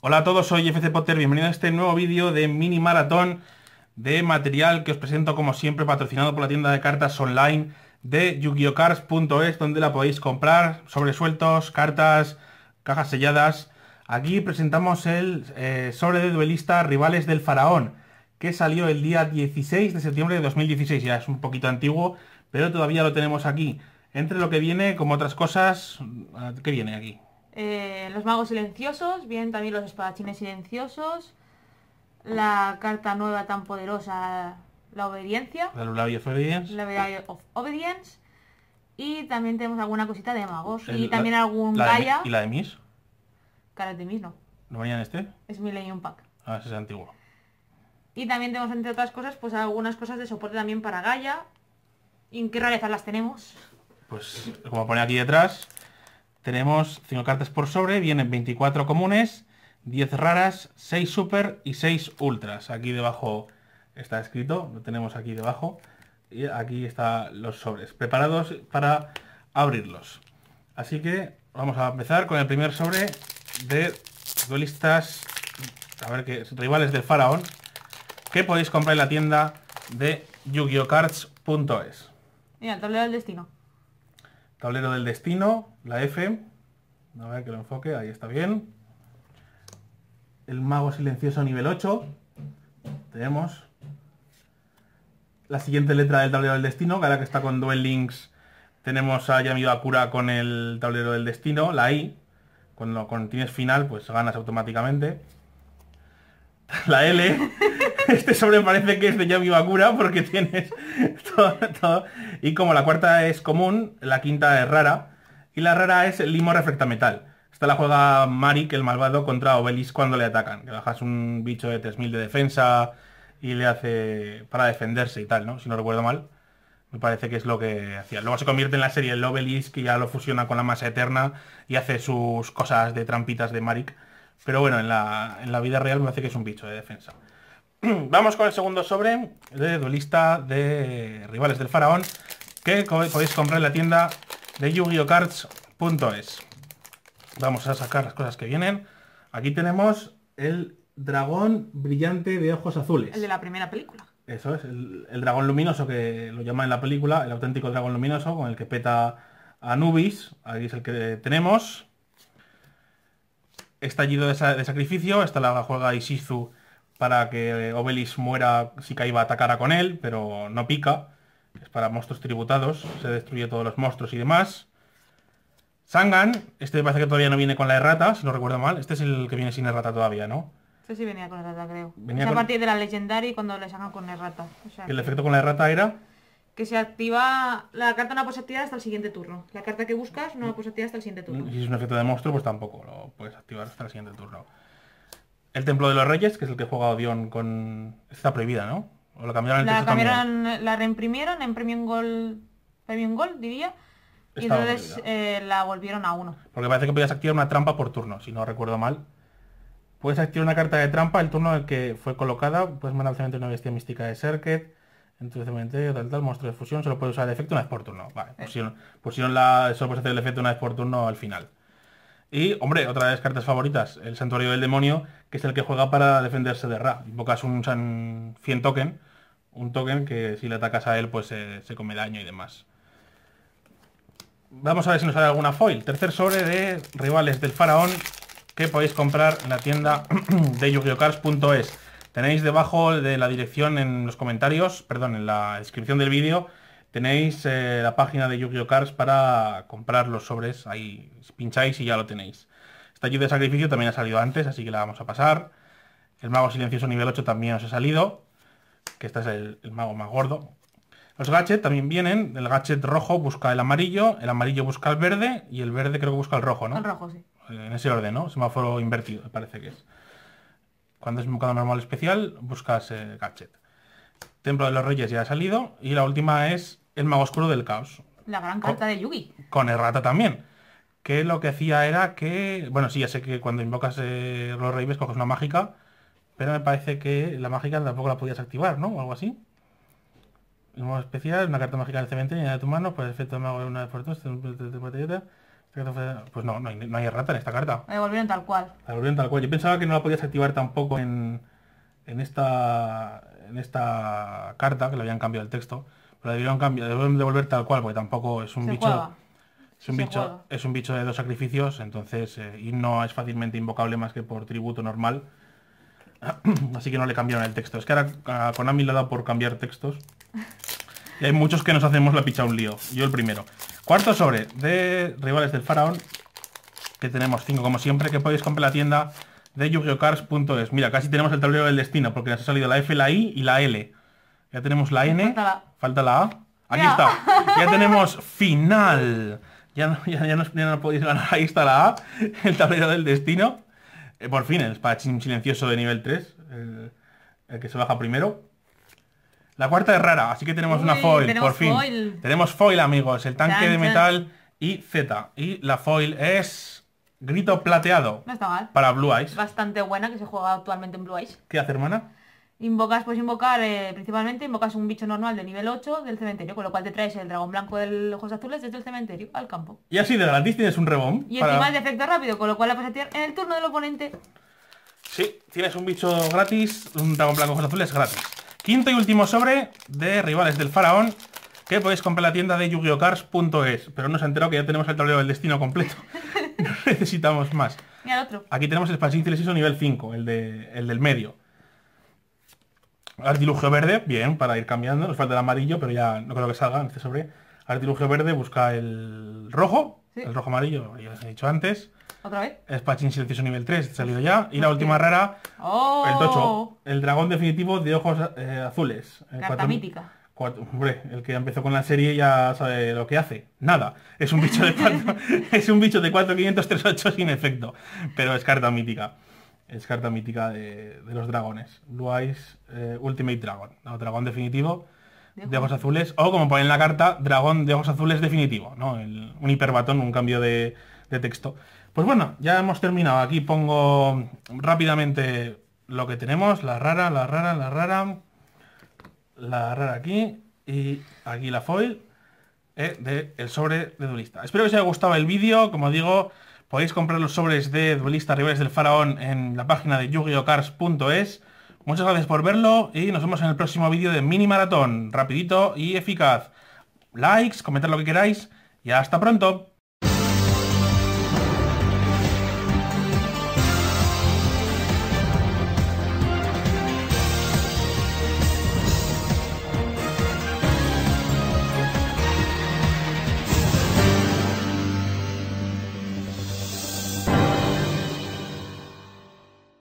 Hola a todos, soy FC Potter, bienvenido a este nuevo vídeo de mini maratón de material que os presento como siempre patrocinado por la tienda de cartas online de yukiocars.es, donde la podéis comprar, sobresueltos, cartas, cajas selladas. Aquí presentamos el eh, sobre de duelista Rivales del Faraón que salió el día 16 de septiembre de 2016, ya es un poquito antiguo, pero todavía lo tenemos aquí. Entre lo que viene, como otras cosas, ah, ¿qué viene aquí? Eh, los magos silenciosos, vienen también los espadachines silenciosos, la carta nueva tan poderosa, la obediencia. La Lullaby of Obedience. Y también tenemos alguna cosita de magos. y también algún la Gaia. ¿Y la de Miss? Caras de Miss no. ¿No venían este? Es Millennium Pack. Ah, ese es antiguo. Y también tenemos, entre otras cosas, pues algunas cosas de soporte también para Gaia. ¿Y en qué rarezas las tenemos? pues como pone aquí detrás, tenemos 5 cartas por sobre, vienen 24 comunes, 10 raras, 6 super y 6 ultras. Aquí debajo está escrito, lo tenemos aquí debajo. Y aquí están los sobres, preparados para abrirlos. Así que vamos a empezar con el primer sobre de duelistas, a ver qué, rivales del faraón, que podéis comprar en la tienda de yugiocards.es. Mira, el tablero del destino tablero del destino, la F, a ver que lo enfoque, ahí está bien. El mago silencioso nivel 8, tenemos la siguiente letra del tablero del destino, que ahora que está con Duel Links tenemos a Yamido con el tablero del destino, la I, cuando tienes final pues ganas automáticamente. La L, este sobre parece que es de Yami Bakura porque tienes todo, Y como la cuarta es común, la quinta es rara. Y la rara es el Limo Reflecta Metal. Esta la juega Marik, el malvado, contra Obelis cuando le atacan. Que bajas un bicho de 3000 de defensa y le hace para defenderse y tal, ¿no? Si no recuerdo mal. Me parece que es lo que hacía. Luego se convierte en la serie el Obelis que ya lo fusiona con la masa eterna y hace sus cosas de trampitas de Marik. Pero bueno, en la, en la vida real me parece que es un bicho de defensa. Vamos con el segundo sobre de duelista de rivales del faraón que podéis comprar en la tienda de yugiocards.es. Vamos a sacar las cosas que vienen. Aquí tenemos el dragón brillante de ojos azules. El de la primera película. Eso es, el, dragón luminoso que lo llama en la película, el auténtico dragón luminoso con el que peta Anubis. Ahí es el que tenemos. Estallido de, sacrificio, esta la juega Isizu para que Obelis muera si Kaiba atacara con él, pero no pica. Es para monstruos tributados, se destruye todos los monstruos y demás. Sangan, este parece que todavía no viene con la errata, si no recuerdo mal. Este es el que viene sin errata todavía, ¿no? Este sí venía con errata, creo. es a partir de la legendaria y cuando le sacan con errata. ¿El efecto con la errata era? Que se activa... La carta no la puedes activar hasta el siguiente turno. La carta que buscas no la puedes activar hasta el siguiente turno. Y si es un efecto de monstruo, pues tampoco lo puedes activar hasta el siguiente turno. El Templo de los Reyes, que es el que juega Dion con... Está prohibida, ¿no? ¿O la cambiaron la cambiaron, la reimprimieron en Premium Gol... Premium gol, diría. y entonces eh, la volvieron a uno. Porque parece que podías activar una trampa por turno, si no recuerdo mal. Puedes activar una carta de trampa el turno en el que fue colocada. Puedes mandar al una bestia mística de Serket. En cementerio, tal, tal, monstruo de fusión. Solo puedes usar el efecto una vez por turno. Vale, eh. pusieron, no la... Solo puedes hacer el efecto una vez por turno al final. Y, hombre, otra de las cartas favoritas, el Santuario del Demonio, que es el que juega para defenderse de Ra. Invocas un 100 token, un token que si le atacas a él, pues eh, se come daño y demás. Vamos a ver si nos sale alguna foil. Tercer sobre de rivales del faraón que podéis comprar en la tienda de Yugiohcards.es Tenéis debajo de la dirección en los comentarios, perdón, en la descripción del vídeo, Tenéis eh, la página de Yu-Gi-Oh! Cards para comprar los sobres. Ahí pincháis y ya lo tenéis. Esta ayuda de sacrificio también ha salido antes, así que la vamos a pasar. El mago silencioso nivel 8 también os ha salido. Que este es el, mago más gordo. Los gadgets también vienen. El gadget rojo busca el amarillo, el amarillo busca el verde y el verde creo que busca el rojo, ¿no? El rojo, sí. Eh, en ese orden, ¿no? Semáforo invertido, parece que es. Cuando es un bocado normal especial, buscas el eh, gadget. Templo de los Reyes ya ha salido. Y la última es el mago oscuro del caos. La gran carta de Yugi. Con errata también. Que lo que hacía era que... Bueno, sí, ya sé que cuando invocas eh, los reyes coges una mágica, pero me parece que la mágica tampoco la podías activar, ¿no? O algo así. Un modo especial, una carta mágica del cementerio, de tu mano, pues efecto de mago de una de por pues no, no hay, errata en esta carta. La devolvieron tal cual. La devolvieron tal cual. Yo pensaba que no la podías activar tampoco en, en, esta, en esta carta, que le habían cambiado el texto. Lo debieron devolver tal cual, porque tampoco es un bicho. Es un, bicho, es un de dos sacrificios, entonces, eh, y no es fácilmente invocable más que por tributo normal. Así que no le cambiaron el texto. Es que ahora a Konami le ha dado por cambiar textos. Y hay muchos que nos hacemos la picha un lío. Yo el primero. Cuarto sobre de rivales del faraón. Que tenemos cinco como siempre, que podéis comprar la tienda de yugiohcards.es Mira, casi tenemos el tablero del destino, porque nos ha salido la F, la I y la L. Ya tenemos la N. Falta la, A. Aquí está. Ya tenemos final. Ya, no, podéis ganar. Ahí está la A. El tablero del destino. Eh, por fin, el espadachín silencioso de nivel 3. El, que se baja primero. La cuarta es rara, así que tenemos una foil, por fin. Tenemos foil, amigos. El tanque de metal y Z. Y la foil es... Grito plateado. está mal. Para Blue Eyes. Bastante buena que se juega actualmente en Blue Eyes. ¿Qué hace, hermana? Invocas, pues invocar, eh, principalmente invocas un bicho normal de nivel 8 del cementerio, con lo cual te traes el dragón blanco de ojos azules desde el cementerio al campo. Y así de gratis tienes un rebom Y el encima de efecto rápido, con lo cual la puedes tirar en el turno del oponente. Sí, tienes un bicho gratis, un dragón blanco ojos azules gratis. Quinto y último sobre de rivales del faraón, que podéis comprar la tienda de YuGiOhCards.es Pero no se ha enterado que ya tenemos el tablero del destino completo. no necesitamos más. otro. Aquí tenemos el expansión Cilesis nivel 5, el del medio. Artilugio verde, bien, para ir cambiando. Nos falta el amarillo, pero ya no creo que salga en este sobre. Artilugio verde busca el rojo, el rojo amarillo, ya os he dicho antes. ¿Otra vez? Patching silencioso nivel 3, salido ya. Y la última rara, ¡Oh! el tocho. El dragón definitivo de ojos eh, azules. Eh, carta mítica. hombre, el que empezó con la serie ya sabe lo que hace. Nada. Es un bicho de 4, es un bicho de sin efecto. Pero es carta mítica es carta mítica de, los dragones. Blue eh, Ultimate Dragon, dragón definitivo de, ojos azules, o como pone en la carta, dragón de ojos azules definitivo, ¿no? un hiperbatón, un cambio de, texto. Pues bueno, ya hemos terminado. Aquí pongo rápidamente lo que tenemos, la rara, la rara, la rara, la rara aquí, y aquí la foil eh, del sobre de duelista. Espero que os haya gustado el vídeo, como digo... Podéis comprar los sobres de Duelistas Rivales del Faraón en la página de YugiohCards.es. Muchas gracias por verlo y nos vemos en el próximo vídeo de Mini Maratón, rapidito y eficaz. Likes, comentad lo que queráis y hasta pronto.